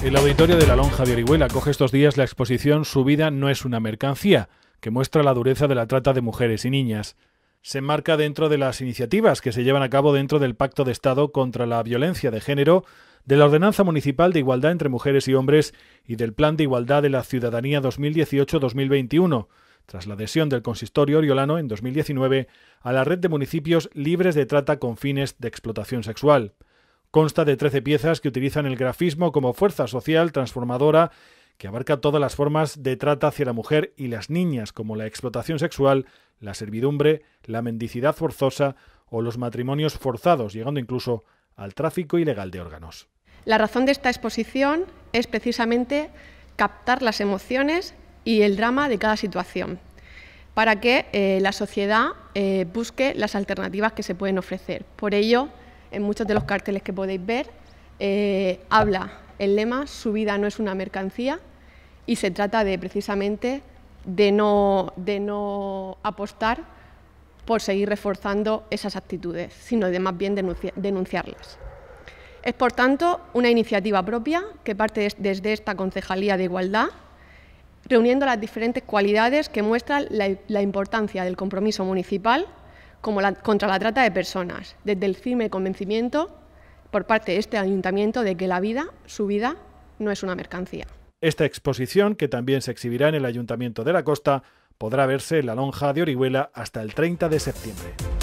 El auditorio de la Lonja de Orihuela coge estos días la exposición Su vida no es una mercancía, que muestra la dureza de la trata de mujeres y niñas. Se enmarca dentro de las iniciativas que se llevan a cabo dentro del Pacto de Estado contra la Violencia de Género, de la Ordenanza Municipal de Igualdad entre Mujeres y Hombres y del Plan de Igualdad de la Ciudadanía 2018-2021 tras la adhesión del consistorio oriolano en 2019 a la red de municipios libres de trata con fines de explotación sexual. Consta de 13 piezas que utilizan el grafismo como fuerza social transformadora que abarca todas las formas de trata hacia la mujer y las niñas, como la explotación sexual, la servidumbre, la mendicidad forzosa o los matrimonios forzados, llegando incluso al tráfico ilegal de órganos. La razón de esta exposición es precisamente captar las emociones y el drama de cada situación, para que eh, la sociedad eh, busque las alternativas que se pueden ofrecer. Por ello, en muchos de los carteles que podéis ver, eh, habla el lema su vida no es una mercancía y se trata de precisamente de no, de no apostar por seguir reforzando esas actitudes, sino de más bien denunciarlas. Es, por tanto, una iniciativa propia que parte desde esta Concejalía de Igualdad, reuniendo las diferentes cualidades que muestran la importancia del compromiso municipal como contra la trata de personas, desde el firme convencimiento por parte de este ayuntamiento de que la vida, su vida, no es una mercancía. Esta exposición, que también se exhibirá en el Ayuntamiento de la Costa, podrá verse en la lonja de Orihuela hasta el 30 de septiembre.